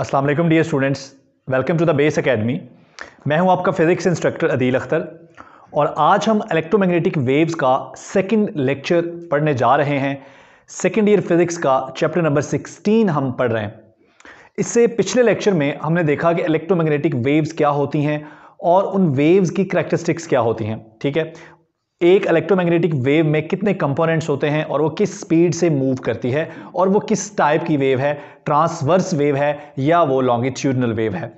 असलम डी dear students welcome to the Base Academy मैं हूं आपका फिज़िक्स इंस्ट्रक्टर अदील अख्तर और आज हम इलेक्ट्रोमैग्नेटिक वेव्स का सेकंड लेक्चर पढ़ने जा रहे हैं सेकंड ईयर फिज़िक्स का चैप्टर नंबर 16 हम पढ़ रहे हैं इससे पिछले लेक्चर में हमने देखा कि इलेक्ट्रोमैग्नेटिक वेव्स क्या होती हैं और उन वेव्स की करेक्टरिस्टिक्स क्या होती हैं ठीक है एक इलेक्ट्रोमैग्नेटिक वेव में कितने कंपोनेंट्स होते हैं और वो किस स्पीड से मूव करती है और वो किस टाइप की वेव है ट्रांसवर्स वेव है या वो लॉन्गिट्यूडनल वेव है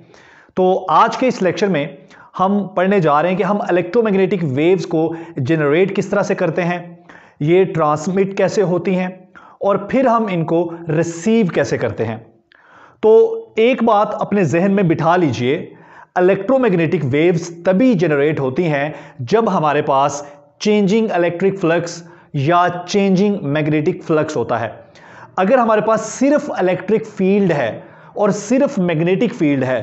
तो आज के इस लेक्चर में हम पढ़ने जा रहे हैं कि हम इलेक्ट्रोमैग्नेटिक वेव्स को जनरेट किस तरह से करते हैं ये ट्रांसमिट कैसे होती हैं और फिर हम इनको रिसीव कैसे करते हैं तो एक बात अपने जहन में बिठा लीजिए इलेक्ट्रोमैग्नेटिक वेव्स तभी जनरेट होती हैं जब हमारे पास चेंजिंग इलेक्ट्रिक फ्लक्स या चेंजिंग मैग्नेटिक फ्लक्स होता है अगर हमारे पास सिर्फ इलेक्ट्रिक फील्ड है और सिर्फ मैग्नेटिक फील्ड है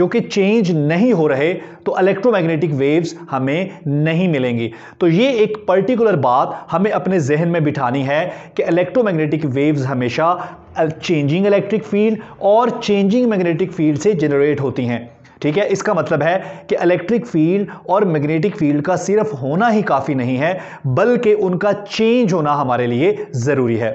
जो कि चेंज नहीं हो रहे तो इलेक्ट्रोमैग्नेटिक वेव्स हमें नहीं मिलेंगी तो ये एक पर्टिकुलर बात हमें अपने जहन में बिठानी है कि इलेक्ट्रोमैग्नेटिक वेव्स हमेशा चेंजिंग इलेक्ट्रिक फील्ड और चेंजिंग मैग्नेटिक फील्ड से जनरेट होती हैं ठीक है इसका मतलब है कि इलेक्ट्रिक फील्ड और मैग्नेटिक फील्ड का सिर्फ होना ही काफ़ी नहीं है बल्कि उनका चेंज होना हमारे लिए ज़रूरी है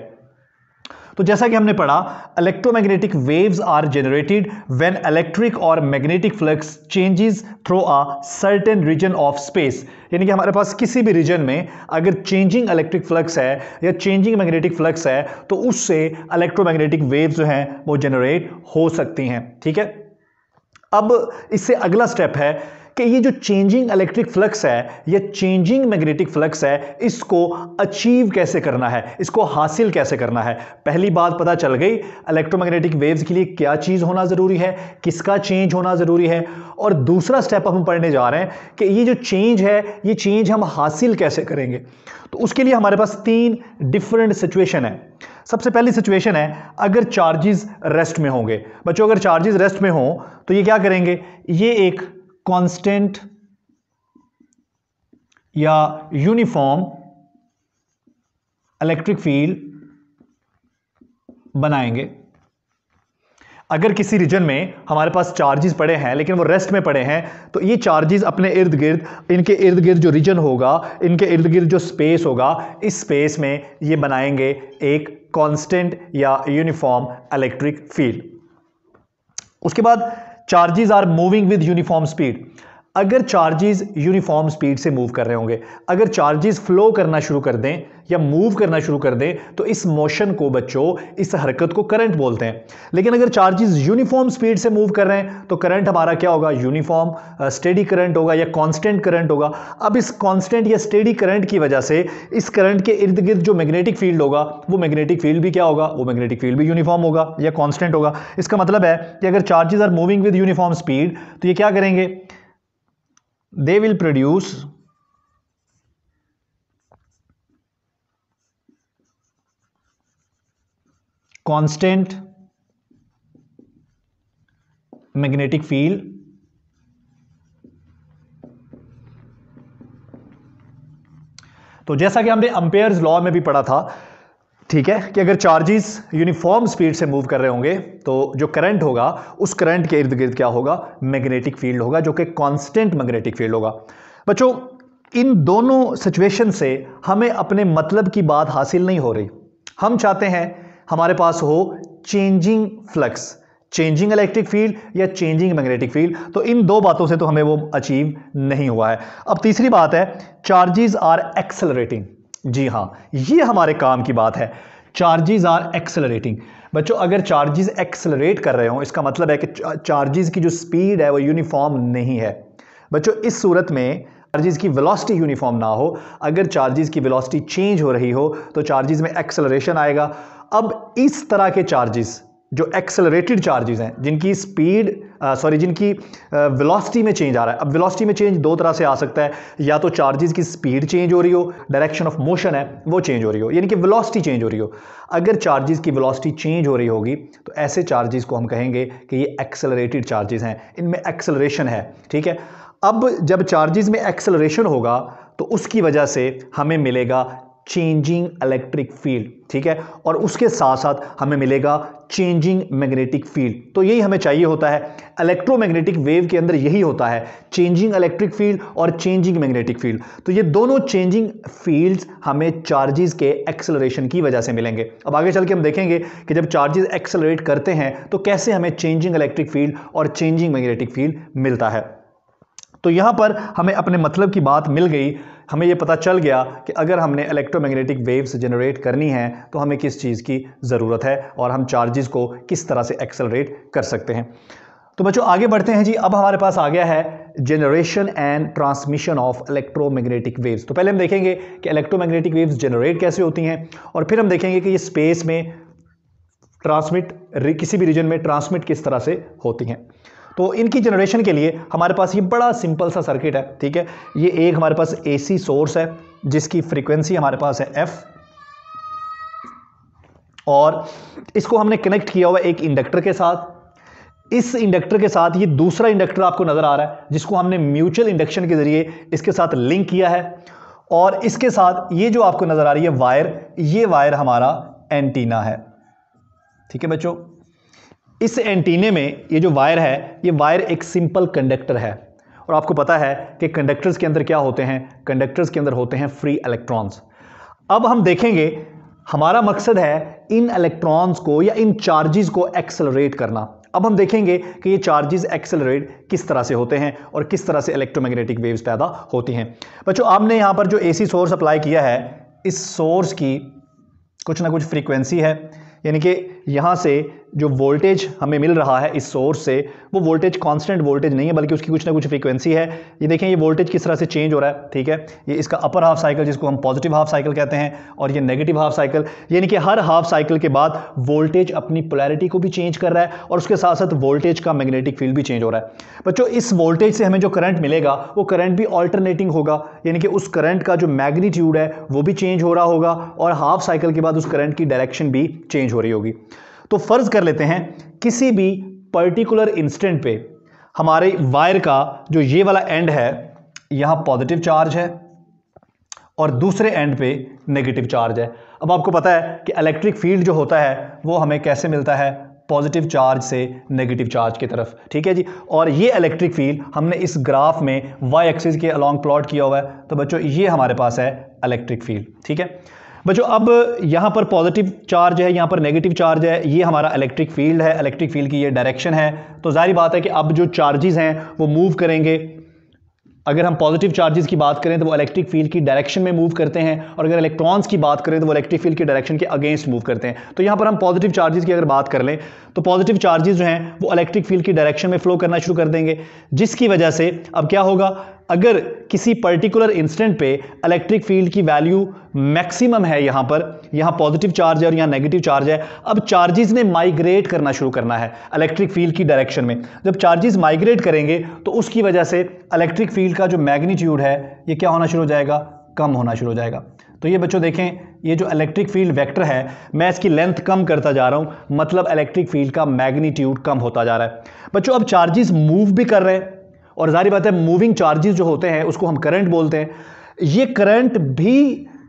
तो जैसा कि हमने पढ़ा electromagnetic waves are generated when electric और magnetic flux changes through a certain region of space यानी कि हमारे पास किसी भी रीजन में अगर चेंजिंग इलेक्ट्रिक फ्लक्स है या चेंजिंग मैग्नेटिक फ्लक्स है तो उससे इलेक्ट्रोमैग्नेटिक वेव्स जो हैं वो जनरेट हो सकती हैं ठीक है अब इससे अगला स्टेप है कि ये जो चेंजिंग इलेक्ट्रिक फ्लक्स है या चेंजिंग मैग्नेटिक फ्लक्स है इसको अचीव कैसे करना है इसको हासिल कैसे करना है पहली बात पता चल गई इलेक्ट्रोमैग्नेटिक वेव्स के लिए क्या चीज़ होना ज़रूरी है किसका चेंज होना ज़रूरी है और दूसरा स्टेप हम पढ़ने जा रहे हैं कि ये जो चेंज है ये चेंज हम हासिल कैसे करेंगे तो उसके लिए हमारे पास तीन डिफरेंट सिचुएशन है सबसे पहली सिचुएशन है अगर चार्जेस रेस्ट में होंगे बच्चों अगर चार्जेस रेस्ट में हों तो ये क्या करेंगे ये एक कांस्टेंट या यूनिफॉर्म इलेक्ट्रिक फील्ड बनाएंगे अगर किसी रीजन में हमारे पास चार्जेस पड़े हैं लेकिन वो रेस्ट में पड़े हैं तो ये चार्जेस अपने इर्द गिर्द इनके इर्द गिर्द जो रीजन होगा इनके इर्द गिर्द जो स्पेस होगा इस स्पेस में ये बनाएंगे एक कांस्टेंट या यूनिफॉर्म इलेक्ट्रिक फील्ड उसके बाद charges are moving with uniform speed अगर चार्जेस यूनिफॉर्म स्पीड से मूव कर रहे होंगे अगर चार्जेस फ्लो करना शुरू कर दें या मूव करना शुरू कर दें तो इस मोशन को बच्चों इस हरकत को करंट बोलते हैं लेकिन अगर चार्जेस यूनिफॉर्म स्पीड से मूव कर रहे हैं तो करंट हमारा क्या होगा यूनिफॉर्म स्टेडी करंट होगा या कांस्टेंट करंट होगा अब इस कांस्टेंट या स्टेडी करंट की वजह से इस करंट के इर्द गिर्द जो मैग्नेटिक फील्ड होगा वो मैग्नेटिक फील्ड भी क्या होगा वो मैग्नेटिक फील्ड भी यूनिफॉर्म होगा या कॉन्स्टेंट होगा इसका मतलब है कि अगर charges are moving with uniform speed तो ये क्या करेंगे they will produce constant magnetic field तो जैसा कि हमने अम्पेयर्स लॉ में भी पढ़ा था ठीक है कि अगर चार्जेस यूनिफॉर्म स्पीड से मूव कर रहे होंगे तो जो करंट होगा उस करंट के इर्द गिर्द क्या होगा मैग्नेटिक फील्ड होगा जो कि कांस्टेंट मैग्नेटिक फील्ड होगा बच्चों इन दोनों सिचुएशन से हमें अपने मतलब की बात हासिल नहीं हो रही हम चाहते हैं हमारे पास हो changing flux changing electric field या चेंजिंग मैग्नेटिक फील्ड तो इन दो बातों से तो हमें वो अचीव नहीं हुआ है अब तीसरी बात है चार्जेस आर एक्सलरेटिंग जी हाँ ये हमारे काम की बात है चार्जिज आर एक्सेलरेटिंग बच्चों अगर चार्जिज एक्सलरेट कर रहे हो इसका मतलब है कि चार्जिज की जो स्पीड है वो यूनिफॉर्म नहीं है बच्चों इस सूरत में चार्जेस की वेलोसिटी यूनिफॉर्म ना हो अगर चार्जिज की वेलोसिटी चेंज हो रही हो तो चार्जिज में एक्सलरेशन आएगा अब इस तरह के चार्जेस जो एक्सलरेटेड चार्जेस हैं जिनकी स्पीड सॉरी जिनकी वेलोसिटी में चेंज आ रहा है अब वेलोसिटी में चेंज दो तरह से आ सकता है या तो चार्जेस की स्पीड चेंज हो रही हो डायरेक्शन ऑफ मोशन है वो चेंज हो रही हो यानी कि वेलोसिटी चेंज हो रही हो अगर चार्जेस की वेलोसिटी चेंज हो रही होगी तो ऐसे चार्जेस को हम कहेंगे कि ये एक्सेलरेटेड चार्जेस हैं इनमें एक्सेलरेशन है ठीक है अब जब चार्जेस में एक्सेलरेशन होगा तो उसकी वजह से हमें मिलेगा चेंजिंग इलेक्ट्रिक फील्ड ठीक है और उसके साथ साथ हमें मिलेगा चेंजिंग मैग्नेटिक फील्ड तो यही हमें चाहिए होता है इलेक्ट्रोमैग्नेटिक वेव के अंदर यही होता है चेंजिंग इलेक्ट्रिक फील्ड और चेंजिंग मैग्नेटिक फील्ड तो ये दोनों चेंजिंग फील्ड्स हमें चार्जेस के एक्सेलरेशन की वजह से मिलेंगे अब आगे चल के हम देखेंगे कि जब चार्जेस एक्सेलरेट करते हैं तो कैसे हमें चेंजिंग इलेक्ट्रिक फील्ड और चेंजिंग मैग्नेटिक फील्ड मिलता है तो यहाँ पर हमें अपने मतलब की बात मिल गई हमें ये पता चल गया कि अगर हमने इलेक्ट्रोमैग्नेटिक वेव्स जनरेट करनी है तो हमें किस चीज़ की ज़रूरत है और हम चार्जेस को किस तरह से एक्सेलरेट कर सकते हैं तो बच्चों आगे बढ़ते हैं जी अब हमारे पास आ गया है generation and transmission of electromagnetic waves तो पहले हम देखेंगे कि इलेक्ट्रोमैग्नेटिक वेव्स जनरेट कैसे होती हैं और फिर हम देखेंगे कि ये स्पेस में ट्रांसमिट किसी भी रीजन में ट्रांसमिट किस तरह से होती हैं तो इनकी जनरेशन के लिए हमारे पास ये बड़ा सिंपल सा सर्किट है ठीक है ये एक हमारे पास एसी सोर्स है जिसकी फ्रीक्वेंसी हमारे पास है एफ़ और इसको हमने कनेक्ट किया हुआ एक इंडक्टर के साथ इस इंडक्टर के साथ ये दूसरा इंडक्टर आपको नज़र आ रहा है जिसको हमने म्यूचुअल इंडक्शन के ज़रिए इसके साथ लिंक किया है और इसके साथ ये जो आपको नज़र आ रही है वायर ये वायर हमारा एंटीना है ठीक है बच्चों इस एंटीने में ये जो वायर है ये वायर एक सिंपल कंडक्टर है और आपको पता है कि कंडक्टर्स के अंदर क्या होते हैं कंडक्टर्स के अंदर होते हैं फ्री इलेक्ट्रॉन्स अब हम देखेंगे हमारा मकसद है इन इलेक्ट्रॉन्स को या इन चार्जेस को एक्सेलरेट करना अब हम देखेंगे कि ये चार्जेस एक्सेलरेट किस तरह से होते हैं और किस तरह से इलेक्ट्रोमैग्नेटिक वेव्स पैदा होती हैं बच्चों आपने यहाँ पर जो एसी सोर्स अप्लाई किया है इस सोर्स की कुछ ना कुछ फ्रीक्वेंसी है यानी कि यहाँ से जो वोल्टेज हमें मिल रहा है इस सोर्स से वो वोल्टेज कांस्टेंट वोल्टेज नहीं है बल्कि उसकी कुछ ना कुछ फ्रीक्वेंसी है ये देखें ये वोल्टेज किस तरह से चेंज हो रहा है ठीक है ये इसका अपर हाफ साइकिल जिसको हम पॉजिटिव हाफ साइकिल कहते हैं और ये नेगेटिव हाफ साइकिल यानी कि हर हाफ साइकिल के बाद वोल्टेज अपनी पोलैरिटी को भी चेंज कर रहा है और उसके साथ साथ वोल्टेज का मैग्नेटिक फील्ड भी चेंज हो रहा है बच्चों इस वोल्टेज से हमें जो करंट मिलेगा वो करंट भी ऑल्टरनेटिंग होगा यानी कि उस करंट का जो मैग्नीट्यूड है वो भी चेंज हो रहा होगा और हाफ साइकिल के बाद उस करंट की डायरेक्शन भी चेंज हो रही होगी तो फ़र्ज़ कर लेते हैं किसी भी पर्टिकुलर इंस्टेंट पे हमारे वायर का जो ये वाला एंड है यहाँ पॉजिटिव चार्ज है और दूसरे एंड पे नेगेटिव चार्ज है अब आपको पता है कि इलेक्ट्रिक फील्ड जो होता है वो हमें कैसे मिलता है पॉजिटिव चार्ज से नेगेटिव चार्ज की तरफ ठीक है जी और ये इलेक्ट्रिक फील्ड हमने इस ग्राफ में वाई एक्सिस के अलॉन्ग प्लॉट किया हुआ है तो बच्चों ये हमारे पास है इलेक्ट्रिक फील्ड ठीक है बच्चों अब यहाँ पर पॉजिटिव चार्ज है यहाँ पर नेगेटिव चार्ज है ये हमारा इलेक्ट्रिक फील्ड है इलेक्ट्रिक फील्ड की ये डायरेक्शन है तो जाहिर बात है कि अब जो चार्जेस हैं वो मूव करेंगे अगर हम पॉजिटिव चार्जेस की बात करें तो वो इलेक्ट्रिक फील्ड की डायरेक्शन में मूव करते हैं और अगर इलेक्ट्रॉन्स की बात करें तो वो इलेक्ट्रिक फील्ड की डायरेक्शन के अगेंस्ट मूव करते हैं तो यहाँ पर हम पॉजिटिव चार्जेस की अगर बात कर लें तो पॉजिटिव चार्जेस जो हैं वो इलेक्ट्रिक फील्ड की डायरेक्शन में फ्लो करना शुरू कर देंगे जिसकी वजह से अब क्या होगा अगर किसी पर्टिकुलर इंस्टेंट पे इलेक्ट्रिक फील्ड की वैल्यू मैक्सिमम है यहाँ पर यहाँ पॉजिटिव चार्ज है और यहाँ नेगेटिव चार्ज है अब चार्जेस ने माइग्रेट करना शुरू करना है इलेक्ट्रिक फील्ड की डायरेक्शन में जब चार्जेस माइग्रेट करेंगे तो उसकी वजह से इलेक्ट्रिक फील्ड का जो मैग्नीट्यूड है ये क्या होना शुरू हो जाएगा कम होना शुरू हो जाएगा तो ये बच्चों देखें ये जो इलेक्ट्रिक फील्ड वेक्टर है मैं इसकी लेंथ कम करता जा रहा हूँ मतलब इलेक्ट्रिक फील्ड का मैग्नीट्यूड कम होता जा रहा है बच्चों अब चार्जेस मूव भी कर रहे हैं और जारी बात है मूविंग चार्जेस जो होते हैं उसको हम करंट बोलते हैं ये करंट भी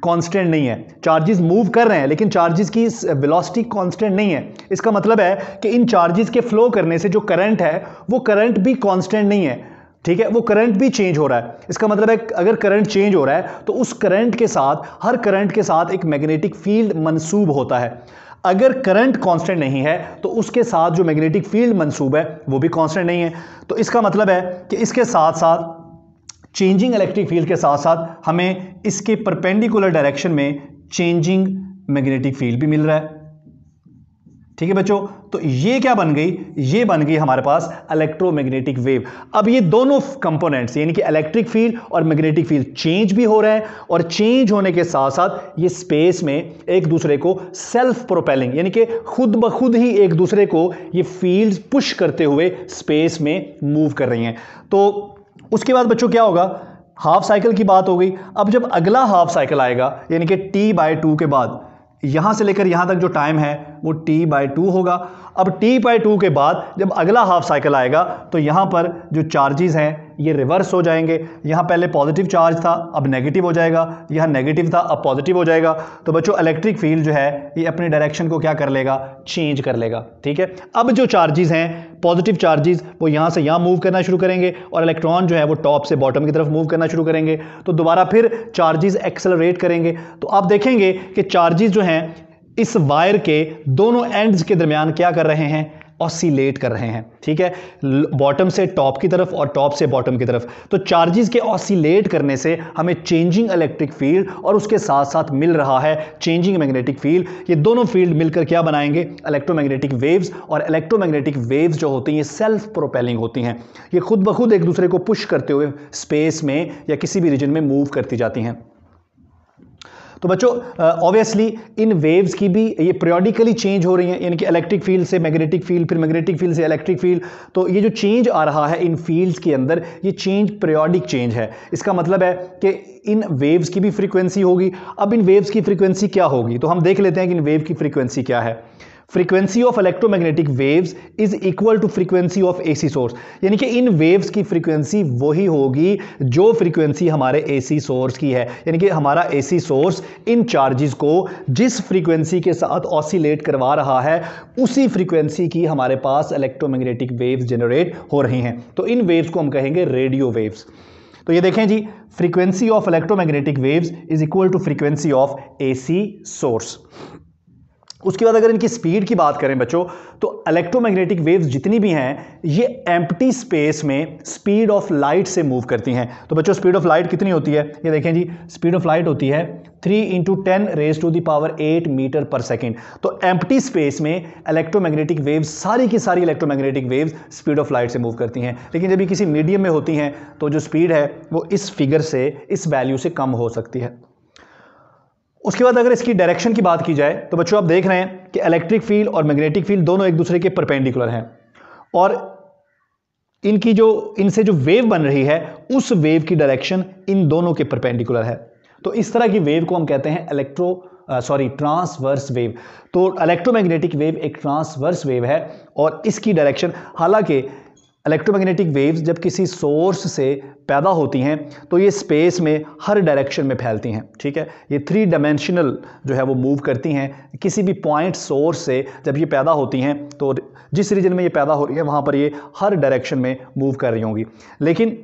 कांस्टेंट नहीं है चार्जेस मूव कर रहे हैं लेकिन चार्जेस की वेलोसिटी कांस्टेंट नहीं है इसका मतलब है कि इन चार्जेस के फ्लो करने से जो करंट है वो करंट भी कांस्टेंट नहीं है ठीक है वो करंट भी चेंज हो रहा है इसका मतलब है अगर करंट चेंज हो रहा है तो उस करंट के साथ हर करंट के साथ एक मैग्नेटिक फील्ड मनसूब होता है अगर करंट कांस्टेंट नहीं है तो उसके साथ जो मैग्नेटिक फील्ड मंसूब है वो भी कांस्टेंट नहीं है तो इसका मतलब है कि इसके साथ साथ चेंजिंग इलेक्ट्रिक फील्ड के साथ साथ हमें इसके परपेंडिकुलर डायरेक्शन में चेंजिंग मैग्नेटिक फील्ड भी मिल रहा है ठीक है बच्चों तो ये क्या बन गई ये बन गई हमारे पास इलेक्ट्रोमैग्नेटिक वेव अब ये दोनों कंपोनेंट्स यानी कि इलेक्ट्रिक फील्ड और मैग्नेटिक फील्ड चेंज भी हो रहे हैं और चेंज होने के साथ साथ ये स्पेस में एक दूसरे को सेल्फ प्रोपेलिंग यानी कि खुद ब खुद ही एक दूसरे को ये फील्ड पुश करते हुए स्पेस में मूव कर रही हैं तो उसके बाद बच्चों क्या होगा हाफ साइकिल की बात हो गई अब जब अगला हाफ साइकिल आएगा यानी कि टी बाय टू के बाद यहाँ से लेकर यहाँ तक जो टाइम है वो टी बाई टू होगा अब टी बाई टू के बाद जब अगला हाफ साइकिल आएगा तो यहाँ पर जो चार्जेस हैं ये रिवर्स हो जाएंगे यहाँ पहले पॉजिटिव चार्ज था अब नेगेटिव हो जाएगा यहाँ नेगेटिव था अब पॉजिटिव हो जाएगा तो बच्चों इलेक्ट्रिक फील्ड जो है ये अपनी डायरेक्शन को क्या कर लेगा चेंज कर लेगा ठीक है अब जो चार्जेस हैं पॉजिटिव चार्जेस वो यहाँ से यहाँ मूव करना शुरू करेंगे और इलेक्ट्रॉन जो है वो टॉप से बॉटम की तरफ मूव करना शुरू करेंगे तो दोबारा फिर चार्जेस एक्सेलरेट करेंगे तो आप देखेंगे कि चार्जेस जो हैं इस वायर के दोनों एंड्स के दरमियान क्या कर रहे हैं ऑसीलेट कर रहे हैं ठीक है बॉटम से टॉप की तरफ और टॉप से बॉटम की तरफ तो चार्जेस के ऑसीलेट करने से हमें चेंजिंग इलेक्ट्रिक फील्ड और उसके साथ साथ मिल रहा है चेंजिंग मैग्नेटिक फील्ड ये दोनों फील्ड मिलकर क्या बनाएंगे इलेक्ट्रोमैग्नेटिक वेव्स और इलेक्ट्रोमैग्नेटिक वेव्स जो होती हैं ये सेल्फ प्रोपेलिंग होती हैं ये खुद ब खुद एक दूसरे को पुश करते हुए स्पेस में या किसी भी रीजन में मूव करती जाती हैं तो बच्चों ऑब्वियसली इन वेव्स की भी ये प्रियोडिकली चेंज हो रही हैं यानी कि इलेक्ट्रिक फील्ड से मैग्नेटिक फील्ड फिर मैग्नेटिक फील्ड से इलेक्ट्रिक फील्ड तो ये जो चेंज आ रहा है इन फील्ड्स के अंदर ये चेंज प्रियोडिक चेंज है इसका मतलब है कि इन वेव्स की भी फ्रीक्वेंसी होगी अब इन वेव्स की फ्रीक्वेंसी क्या होगी तो हम देख लेते हैं कि इन वेव की फ्रीक्वेंसी क्या है frequency of electromagnetic waves is equal to frequency of AC source यानी कि इन वेव्स की फ्रीक्वेंसी वही होगी जो फ्रीक्वेंसी हमारे एसी सोर्स की है यानी कि हमारा एसी सोर्स इन चार्जेस को जिस फ्रीक्वेंसी के साथ ऑसिलेट करवा रहा है उसी फ्रीक्वेंसी की हमारे पास इलेक्ट्रोमैग्नेटिक वेव्स जनरेट हो रही हैं तो इन वेव्स को हम कहेंगे रेडियो वेव्स तो ये देखें जी frequency of electromagnetic waves is equal to frequency of AC source उसके बाद अगर इनकी स्पीड की बात करें बच्चों तो इलेक्ट्रोमैग्नेटिक वेव्स जितनी भी हैं ये एम्प्टी स्पेस में स्पीड ऑफ लाइट से मूव करती हैं तो बच्चों स्पीड ऑफ लाइट कितनी होती है ये देखें जी स्पीड ऑफ लाइट होती है three into ten raise to the power eight metre per second तो एम्प्टी स्पेस में इलेक्ट्रोमैग्नेटिक वेव्स सारी की सारी electromagnetic waves speed of light से मूव करती हैं लेकिन जब ये किसी मीडियम में होती हैं तो जो स्पीड है वो इस फिगर से इस वैल्यू से कम हो सकती है उसके बाद अगर इसकी डायरेक्शन की बात की जाए तो बच्चों आप देख रहे हैं कि इलेक्ट्रिक फील्ड और मैग्नेटिक फील्ड दोनों एक दूसरे के परपेंडिकुलर हैं और इनकी जो इनसे जो वेव बन रही है उस वेव की डायरेक्शन इन दोनों के परपेंडिकुलर है तो इस तरह की वेव को हम कहते हैं इलेक्ट्रो सॉरी ट्रांसवर्स वेव तो इलेक्ट्रोमैग्नेटिक वेव एक ट्रांसवर्स वेव है और इसकी डायरेक्शन हालांकि इलेक्ट्रोमैग्नेटिक वेव्स जब किसी सोर्स से पैदा होती हैं तो ये स्पेस में हर डायरेक्शन में फैलती हैं ठीक है ये थ्री डायमेंशनल जो है वो मूव करती हैं किसी भी पॉइंट सोर्स से जब ये पैदा होती हैं तो जिस रीजन में ये पैदा हो रही है वहाँ पर ये हर डायरेक्शन में मूव कर रही होंगी लेकिन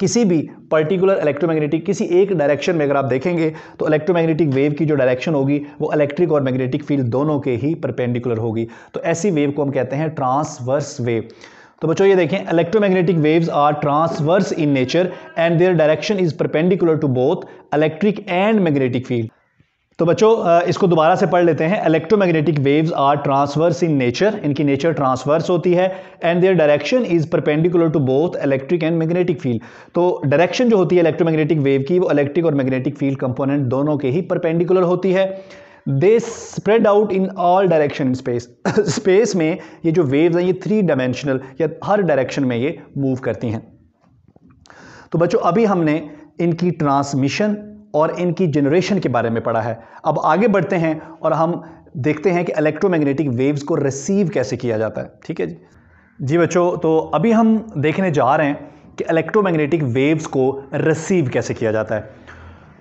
किसी भी पर्टिकुलर इलेक्ट्रोमैग्नेटिक किसी एक डायरेक्शन में अगर आप देखेंगे तो इलेक्ट्रोमैग्नेटिक वेव की जो डायरेक्शन होगी वो इलेक्ट्रिक और मैग्नेटिक फील्ड दोनों के ही परपेंडिकुलर होगी तो ऐसी वेव को हम कहते हैं ट्रांसवर्स वेव तो बच्चों ये देखें electromagnetic waves are transverse in nature and their direction is perpendicular to both electric and magnetic field तो बच्चों इसको दोबारा से पढ़ लेते हैं electromagnetic waves are transverse in nature इनकी नेचर ट्रांसवर्स होती है and their direction is perpendicular to both electric and magnetic field तो डायरेक्शन जो होती है इलेक्ट्रोमैग्नेटिक वेव की वो इलेक्ट्रिक और मैग्नेटिक फील्ड कंपोनेंट दोनों के ही परपेंडिकुलर होती है they spread out in all direction space space में ये जो वेव्स हैं ये थ्री डायमेंशनल या हर डायरेक्शन में ये मूव करती हैं तो बच्चों अभी हमने इनकी ट्रांसमिशन और इनकी जनरेशन के बारे में पढ़ा है अब आगे बढ़ते हैं और हम देखते हैं कि इलेक्ट्रोमैग्नेटिक वेव्स को रिसीव कैसे किया जाता है ठीक है जी जी बच्चों तो अभी हम देखने जा रहे हैं कि इलेक्ट्रोमैग्नेटिक वेव्स को रिसीव कैसे किया जाता है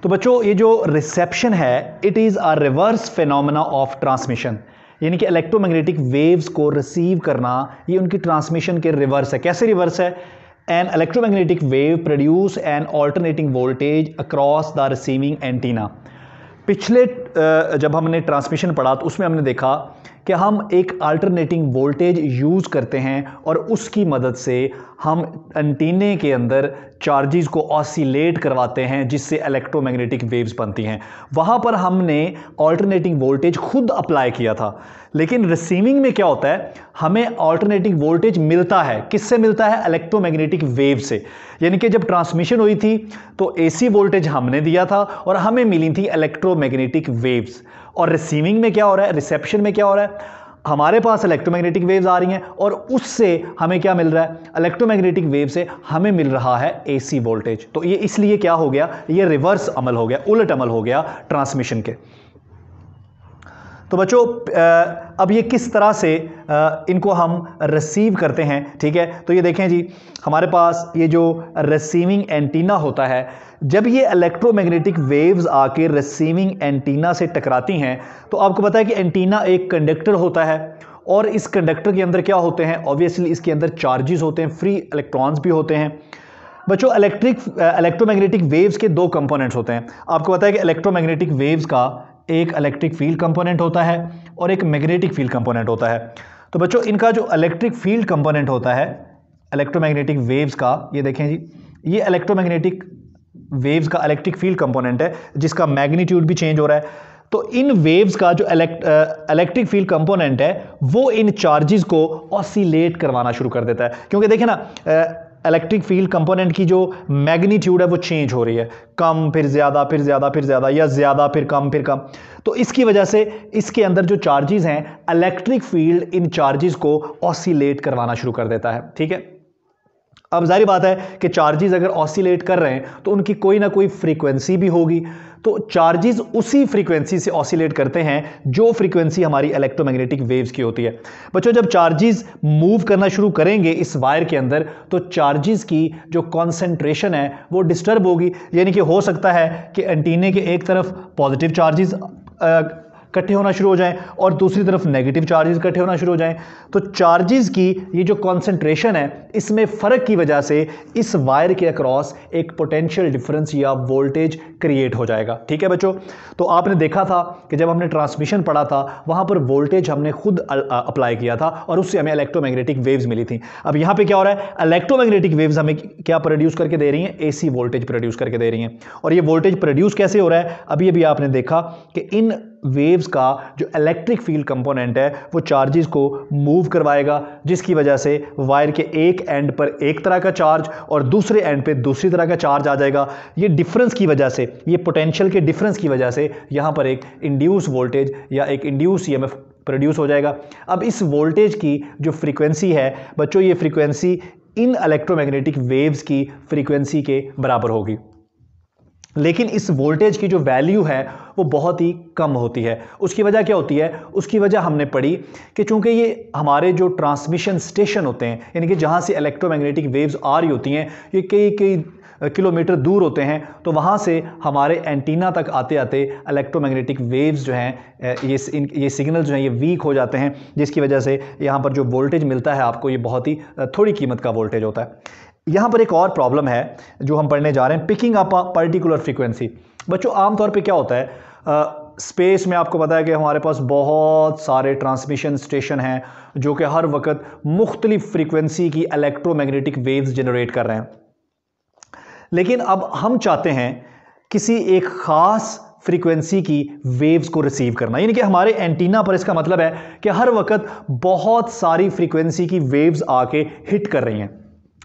तो बच्चों ये जो रिसेप्शन है it is a reverse phenomena of transmission यानी कि इलेक्ट्रोमैग्नेटिक वेव्स को रिसीव करना ये उनकी ट्रांसमिशन के रिवर्स है कैसे रिवर्स है an electromagnetic wave produce an alternating voltage across the receiving antenna पिछले जब हमने ट्रांसमिशन पढ़ा तो उसमें हमने देखा कि हम एक अल्टरनेटिंग वोल्टेज यूज़ करते हैं और उसकी मदद से हम एंटीने के अंदर चार्जेस को ऑसिलेट करवाते हैं जिससे इलेक्ट्रोमैग्नेटिक वेव्स बनती हैं वहाँ पर हमने ऑल्टरनेटिंग वोल्टेज खुद अप्लाई किया था लेकिन रिसीविंग में क्या होता है हमें ऑल्टरनेटिंग वोल्टेज मिलता है किससे मिलता है इलेक्ट्रोमैग्नेटिक वेव से यानी कि जब ट्रांसमिशन हुई थी तो एसी वोल्टेज हमने दिया था और हमें मिली थी इलेक्ट्रोमैग्नेटिक वेव्स और रिसीविंग में क्या हो रहा है रिसेप्शन में क्या हो रहा है हमारे पास इलेक्ट्रोमैग्नेटिक वेव्स आ रही हैं और उससे हमें क्या मिल रहा है इलेक्ट्रोमैग्नेटिक वेव से हमें मिल रहा है एसी वोल्टेज तो ये इसलिए क्या हो गया ये रिवर्स अमल हो गया उलट अमल हो गया ट्रांसमिशन के तो बच्चों अब ये किस तरह से इनको हम रिसीव करते हैं ठीक है तो ये देखें जी हमारे पास ये जो रिसीविंग एंटीना होता है जब ये इलेक्ट्रोमैग्नेटिक वेव्स आके रिसीविंग एंटीना से टकराती हैं तो आपको पता है कि एंटीना एक कंडक्टर होता है और इस कंडक्टर के अंदर क्या होते हैं ऑब्वियसली इसके अंदर चार्जेस होते हैं फ्री इलेक्ट्रॉन्स भी होते हैं बच्चों इलेक्ट्रिक इलेक्ट्रोमैग्नेटिक वेव्स के दो कंपोनेंट्स होते हैं आपको पता है कि इलेक्ट्रोमैग्नेटिक वेव्स का एक इलेक्ट्रिक फील्ड कंपोनेंट होता है और एक मैग्नेटिक फील्ड कंपोनेंट होता है तो बच्चों इनका जो इलेक्ट्रिक फील्ड कंपोनेंट होता है इलेक्ट्रोमैग्नेटिक वेव्स का ये देखें जी ये इलेक्ट्रोमैग्नेटिक वेव्स का इलेक्ट्रिक फील्ड कंपोनेंट है जिसका मैग्नीट्यूड भी चेंज हो रहा है तो इन वेव्स का जो इलेक्ट्रिक फील्ड कंपोनेंट है वो इन चार्जेस को ऑसिलेट करवाना शुरू कर देता है क्योंकि देखिए ना इलेक्ट्रिक फील्ड कंपोनेंट की जो मैग्नीट्यूड है वो चेंज हो रही है कम फिर ज़्यादा फिर ज़्यादा फिर ज़्यादा या ज़्यादा फिर कम फिर कम तो इसकी वजह से इसके अंदर जो चार्जेस हैं इलेक्ट्रिक फील्ड इन चार्जेस को ऑसिलेट करवाना शुरू कर देता है ठीक है अब जारी बात है कि चार्जेस अगर ऑसिलेट कर रहे हैं तो उनकी कोई ना कोई फ्रीक्वेंसी भी होगी तो चार्जेस उसी फ्रीक्वेंसी से ऑसिलेट करते हैं जो फ्रीक्वेंसी हमारी इलेक्ट्रोमैग्नेटिक वेव्स की होती है बच्चों जब चार्जेस मूव करना शुरू करेंगे इस वायर के अंदर तो चार्जेस की जो कॉन्सेंट्रेशन है वो डिस्टर्ब होगी यानी कि हो सकता है कि एंटीने के एक तरफ पॉजिटिव चार्जेस इकट्ठे होना शुरू हो जाएं और दूसरी तरफ नेगेटिव चार्जेस इकट्ठे होना शुरू हो जाएं तो चार्जेस की ये जो कॉन्सेंट्रेशन है इसमें फ़र्क की वजह से इस वायर के अक्रॉस एक पोटेंशियल डिफरेंस या वोल्टेज क्रिएट हो जाएगा ठीक है बच्चों तो आपने देखा था कि जब हमने ट्रांसमिशन पढ़ा था वहाँ पर वोल्टेज हमने खुद अप्लाई किया था और उससे हमें इलेक्ट्रोमैग्नेटिक वेव्स मिली थी अब यहाँ पर क्या हो रहा है इलेक्ट्रोमैग्नेटिक वेव्स हमें क्या प्रोड्यूस करके दे रही हैं ए वोल्टेज प्रोड्यूस करके दे रही हैं और ये वोल्टेज प्रोड्यूस कैसे हो रहा है अभी अभी आपने देखा कि इन वेव्स का जो इलेक्ट्रिक फील्ड कंपोनेंट है वो चार्जेस को मूव करवाएगा जिसकी वजह से वायर के एक एंड पर एक तरह का चार्ज और दूसरे एंड पे दूसरी तरह का चार्ज आ जाएगा ये डिफरेंस की वजह से ये पोटेंशियल के डिफरेंस की वजह से यहाँ पर एक इंड्यूस वोल्टेज या एक इंड्यूस ई प्रोड्यूस हो जाएगा अब इस वोल्टेज की जो फ्रिक्वेंसी है बच्चों ये फ्रिक्वेंसी इन इलेक्ट्रोमैग्नेटिक वेव्स की फ्रीक्वेंसी के बराबर होगी लेकिन इस वोल्टेज की जो वैल्यू है वो बहुत ही कम होती है उसकी वजह क्या होती है उसकी वजह हमने पढ़ी कि चूंकि ये हमारे जो ट्रांसमिशन स्टेशन होते हैं यानी कि जहाँ से इलेक्ट्रोमैग्नेटिक वेव्स आ रही होती हैं ये कई कई किलोमीटर दूर होते हैं तो वहाँ से हमारे एंटीना तक आते आते इलेक्ट्रोमैग्नेटिक वेव्स जो हैं ये इन ये सिग्नल जो हैं ये वीक हो जाते हैं जिसकी वजह से यहाँ पर जो वोल्टेज मिलता है आपको ये बहुत ही थोड़ी कीमत का वोल्टेज होता है यहाँ पर एक और प्रॉब्लम है जो हम पढ़ने जा रहे हैं पिकिंग अप पर्टिकुलर फ्रीक्वेंसी बच्चों आमतौर पर क्या होता है स्पेस में आपको पता है कि हमारे पास बहुत सारे ट्रांसमिशन स्टेशन हैं जो कि हर वक्त मुख्तलिफ फ्रीक्वेंसी की इलेक्ट्रोमैग्नेटिक वेव्स जनरेट कर रहे हैं लेकिन अब हम चाहते हैं किसी एक ख़ास फ्रीक्वेंसी की वेव्स को रिसीव करना यानी कि हमारे एंटीना पर इसका मतलब है कि हर वक्त बहुत सारी फ्रीक्वेंसी की वेव्स आके हिट कर रही हैं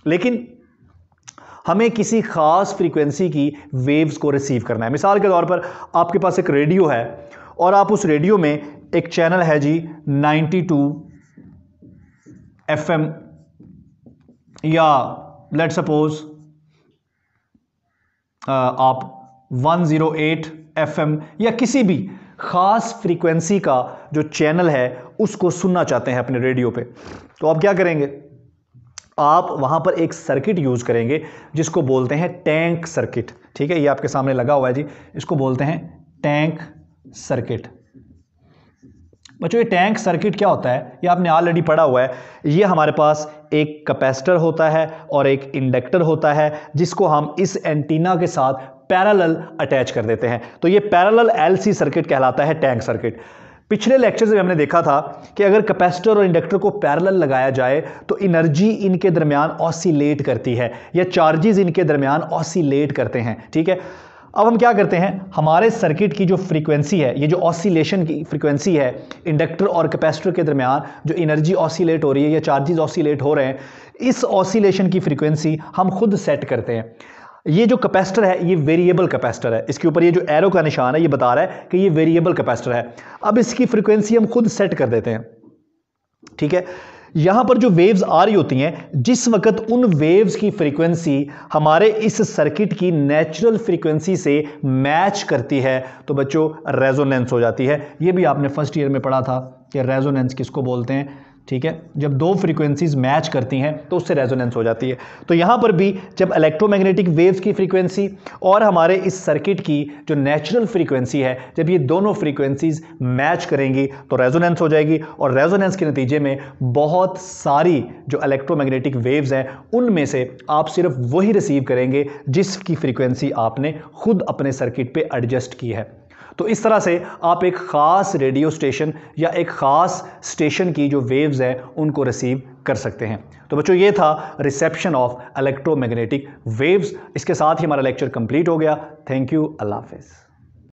लेकिन हमें किसी ख़ास फ्रीक्वेंसी की वेव्स को रिसीव करना है मिसाल के तौर पर आपके पास एक रेडियो है और आप उस रेडियो में एक चैनल है जी 92 टू एफएम या लेट सपोज आप 108 एफएम या किसी भी ख़ास फ्रीक्वेंसी का जो चैनल है उसको सुनना चाहते हैं अपने रेडियो पे तो आप क्या करेंगे आप वहाँ पर एक सर्किट यूज़ करेंगे जिसको बोलते हैं टैंक सर्किट ठीक है ये आपके सामने लगा हुआ है जी इसको बोलते हैं टैंक सर्किट बच्चों ये टैंक सर्किट क्या होता है ये आपने ऑलरेडी पढ़ा हुआ है ये हमारे पास एक कैपेसिटर होता है और एक इंडक्टर होता है जिसको हम इस एंटीना के साथ पैरेलल अटैच कर देते हैं तो ये पैरेलल एलसी सर्किट कहलाता है टैंक सर्किट पिछले लेक्चर में हमने देखा था कि अगर कैपेसिटर और इंडक्टर को पैरेलल लगाया जाए तो एनर्जी इनके दरमियान ऑसिलेट करती है या चार्जेस इनके दरमियान ऑसिलेट करते हैं ठीक है अब हम क्या करते हैं हमारे सर्किट की जो फ्रीक्वेंसी है ये जो ऑसिलेशन की फ्रीक्वेंसी है इंडक्टर और कैपेसिटर के दरमियान जो एनर्जी ऑसिलेट हो रही है या चार्जेस ऑसिलेट हो रहे हैं इस ऑसिलेशन की फ्रीक्वेंसी हम खुद सेट करते हैं ये जो कैपेसिटर है ये वेरिएबल कैपेसिटर है इसके ऊपर ये जो एरो का निशान है ये बता रहा है कि ये वेरिएबल कैपेसिटर है अब इसकी फ्रीक्वेंसी हम खुद सेट कर देते हैं ठीक है यहां पर जो वेव्स आ रही होती हैं जिस वक्त उन वेव्स की फ्रीक्वेंसी हमारे इस सर्किट की नेचुरल फ्रीक्वेंसी से मैच करती है तो बच्चों रेजोनेंस हो जाती है ये भी आपने फर्स्ट ईयर में पढ़ा था कि रेजोनेंस किसको बोलते हैं ठीक है जब दो फ्रीक्वेंसीज मैच करती हैं तो उससे रेजोनेंस हो जाती है तो यहाँ पर भी जब इलेक्ट्रोमैग्नेटिक वेव्स की फ्रीक्वेंसी और हमारे इस सर्किट की जो नेचुरल फ्रीक्वेंसी है जब ये दोनों फ्रीक्वेंसीज मैच करेंगी तो रेजोनेंस हो जाएगी और रेजोनेंस के नतीजे में बहुत सारी जो इलेक्ट्रोमैग्नेटिक वेव्स हैं उनमें से आप सिर्फ वही रिसीव करेंगे जिसकी फ्रीक्वेंसी आपने खुद अपने सर्किट पर एडजस्ट की है तो इस तरह से आप एक ख़ास रेडियो स्टेशन या एक ख़ास स्टेशन की जो वेव्स हैं उनको रिसीव कर सकते हैं तो बच्चों ये था रिसेप्शन ऑफ इलेक्ट्रोमैग्नेटिक वेव्स इसके साथ ही हमारा लेक्चर कंप्लीट हो गया थैंक यू अल्लाह हाफिज़